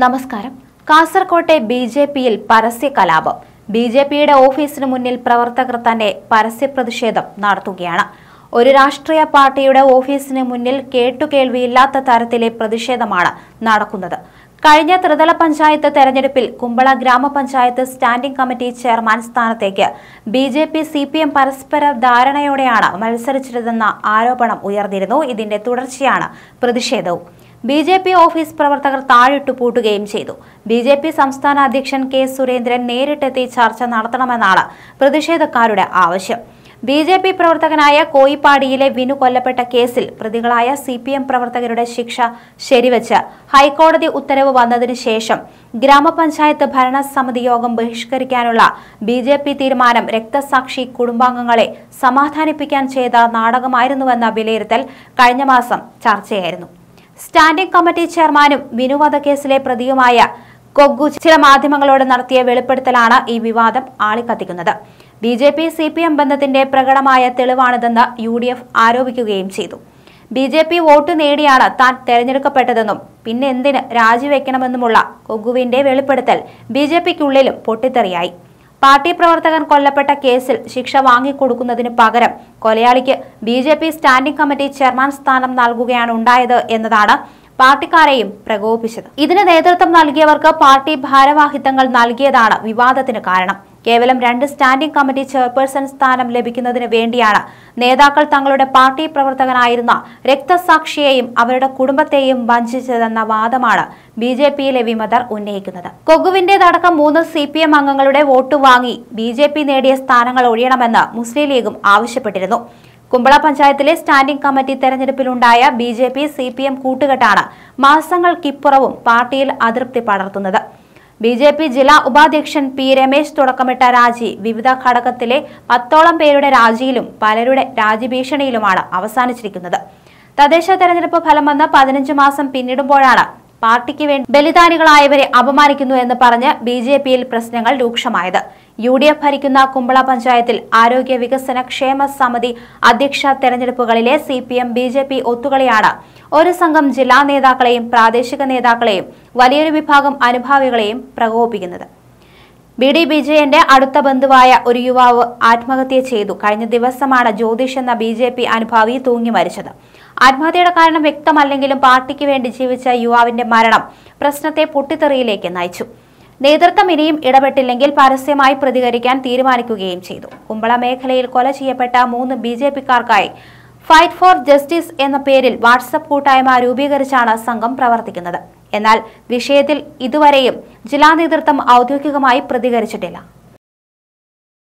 നമസ്കാരം കാസർകോട്ടെ B J പിയിൽ പരസ്യ കലാപം ബി ജെ പിയുടെ ഓഫീസിന് മുന്നിൽ പ്രവർത്തകർ തന്നെ പരസ്യ പ്രതിഷേധം നടത്തുകയാണ് ഒരു രാഷ്ട്രീയ പാർട്ടിയുടെ ഓഫീസിന് മുന്നിൽ കേട്ടുകേൾവിയില്ലാത്ത തരത്തിലെ പ്രതിഷേധമാണ് നടക്കുന്നത് കഴിഞ്ഞ ത്രിതല പഞ്ചായത്ത് തെരഞ്ഞെടുപ്പിൽ കുമ്പള ഗ്രാമപഞ്ചായത്ത് സ്റ്റാൻഡിംഗ് കമ്മിറ്റി ചെയർമാൻ സ്ഥാനത്തേക്ക് B J P C P M പരസ്പര ധാരണയോടെയാണ് മത്സരിച്ചിരുതെന്ന ആരോപണം ഉയർന്നിരുന്നു ഇതിന്റെ തുടർച്ചയാണ് പ്രതിഷേധവും ബി ജെ പി ഓഫീസ് പ്രവർത്തകർ താഴിട്ടു പൂട്ടുകയും ചെയ്തു ബി ജെ പി സംസ്ഥാന അധ്യക്ഷൻ കെ സുരേന്ദ്രൻ നേരിട്ടെത്തി ചർച്ച നടത്തണമെന്നാണ് പ്രതിഷേധക്കാരുടെ ആവശ്യം ബി ജെ പി പ്രവർത്തകനായ കോയിപ്പാടിയിലെ വിനു കൊല്ലപ്പെട്ട കേസിൽ പ്രതികളായ സി പി എം പ്രവർത്തകരുടെ ശിക്ഷ ശരിവച്ച് ഹൈക്കോടതി ഉത്തരവ് വന്നതിനു ശേഷം ഗ്രാമപഞ്ചായത്ത് ഭരണസമിതി യോഗം ബഹിഷ്കരിക്കാനുള്ള ബി ജെ പി തീരുമാനം രക്തസാക്ഷി കുടുംബാംഗങ്ങളെ സമാധാനിപ്പിക്കാൻ ചെയ്ത നാടകമായിരുന്നുവെന്ന വിലയിരുത്തൽ കഴിഞ്ഞ മാസം ചർച്ചയായിരുന്നു സ്റ്റാൻഡിംഗ് കമ്മിറ്റി ചെയർമാനും മിനു വധക്കേസിലെ പ്രതിയുമായ കൊഗ്ഗു ചില മാധ്യമങ്ങളോട് നടത്തിയ വെളിപ്പെടുത്തലാണ് ഈ വിവാദം ആളിക്കത്തിക്കുന്നത് B J P C P M ബന്ധത്തിന്റെ പ്രകടമായ തെളിവാണിതെന്ന് യു ഡി എഫ് ആരോപിക്കുകയും ചെയ്തു ബി ജെ പി വോട്ട് നേടിയാണ് താൻ തെരഞ്ഞെടുക്കപ്പെട്ടതെന്നും പിന്നെ എന്തിന് രാജിവെക്കണമെന്നുമുള്ള കൊഗുവിന്റെ വെളിപ്പെടുത്തൽ ബി ജെ പിക്കുള്ളിലും പൊട്ടിത്തെറിയായി പാർട്ടി പ്രവർത്തകൻ കൊല്ലപ്പെട്ട കേസിൽ ശിക്ഷ വാങ്ങിക്കൊടുക്കുന്നതിന് പകരം കൊലയാളിക്ക് B J P standing committee chairman സ്ഥാനം നൽകുകയാണ് ഉണ്ടായത് എന്നതാണ് പാർട്ടിക്കാരെയും പ്രകോപിപ്പിച്ചത് ഇതിന് നേതൃത്വം നൽകിയവർക്ക് പാർട്ടി ഭാരവാഹിത്വങ്ങൾ നൽകിയതാണ് വിവാദത്തിന് കാരണം കേവലം രണ്ട് സ്റ്റാൻഡിംഗ് കമ്മിറ്റി ചെയർപേഴ്സൺ സ്ഥാനം ലഭിക്കുന്നതിന് വേണ്ടിയാണ് നേതാക്കൾ തങ്ങളുടെ പാർട്ടി പ്രവർത്തകനായിരുന്ന രക്തസാക്ഷിയെയും അവരുടെ കുടുംബത്തെയും വഞ്ചിച്ചതെന്ന വാദമാണ് ബി ജെ പിയിലെ വിമതർ ഉന്നയിക്കുന്നത് കൊഗുവിന്റേതടക്കം മൂന്ന് സി പി എം അംഗങ്ങളുടെ വോട്ട് വാങ്ങി ബി ജെ പി നേടിയ സ്ഥാനങ്ങൾ ഒഴിയണമെന്ന് മുസ്ലിം ലീഗും ആവശ്യപ്പെട്ടിരുന്നു കുമ്പള പഞ്ചായത്തിലെ സ്റ്റാൻഡിംഗ് കമ്മിറ്റി തെരഞ്ഞെടുപ്പിലുണ്ടായ B J P C P M കൂട്ടുകെട്ടാണ് മാസങ്ങൾക്കിപ്പുറവും പാർട്ടിയിൽ അതൃപ്തി പടർത്തുന്നത് ബി ജെ പി ജില്ലാ ഉപാധ്യക്ഷൻ പി രമേശ് തുടക്കമിട്ട രാജി വിവിധ ഘടകത്തിലെ പത്തോളം പേരുടെ രാജിയിലും പലരുടെ രാജിഭീഷണിയിലുമാണ് അവസാനിച്ചിരിക്കുന്നത് തദ്ദേശ തെരഞ്ഞെടുപ്പ് ഫലം വന്ന് പതിനഞ്ച് മാസം പിന്നിടുമ്പോഴാണ് പാർട്ടിക്ക് വേണ്ടി ബലിദാനികളായവരെ അപമാനിക്കുന്നു എന്ന് പറഞ്ഞ് ബി ജെ പിയിൽ പ്രശ്നങ്ങൾ രൂക്ഷമായത് യു ഡി എഫ് ഭരിക്കുന്ന കുമ്പള പഞ്ചായത്തിൽ ആരോഗ്യ വികസന ക്ഷേമ സമിതി അധ്യക്ഷ തെരഞ്ഞെടുപ്പുകളിലെ C P M B J P ഒത്തുകളിയാണ് ഒരു സംഘം ജില്ലാ നേതാക്കളെയും പ്രാദേശിക നേതാക്കളെയും വലിയൊരു വിഭാഗം അനുഭാവികളെയും പ്രകോപിക്കുന്നത് ബി ഡി വിജയന്റെ അടുത്ത ബന്ധുവായ ഒരു യുവാവ് ആത്മഹത്യ ചെയ്തു കഴിഞ്ഞ ദിവസമാണ് ജ്യോതിഷ് എന്ന ബി ജെ പി അനുഭാവി തൂങ്ങി മരിച്ചത് ആത്മഹത്യയുടെ കാരണം വ്യക്തമല്ലെങ്കിലും പാർട്ടിക്ക് വേണ്ടി ജീവിച്ച യുവാവിന്റെ മരണം പ്രശ്നത്തെ പൊട്ടിത്തെറിയിലേക്ക് നയിച്ചു നേതൃത്വം ഇനിയും ഇടപെട്ടില്ലെങ്കിൽ പരസ്യമായി പ്രതികരിക്കാൻ തീരുമാനിക്കുകയും ചെയ്തു കുമ്പള മേഖലയിൽ കൊല ചെയ്യപ്പെട്ട മൂന്ന് ബി ജെ പിക്കാർക്കായി ഫൈറ്റ് ഫോർ ജസ്റ്റിസ് എന്ന പേരിൽ വാട്സപ്പ് കൂട്ടായ്മ രൂപീകരിച്ചാണ് സംഘം പ്രവർത്തിക്കുന്നത് എന്നാൽ വിഷയത്തിൽ ഇതുവരെയും ജില്ലാ നേതൃത്വം ഔദ്യോഗികമായി പ്രതികരിച്ചിട്ടില്ല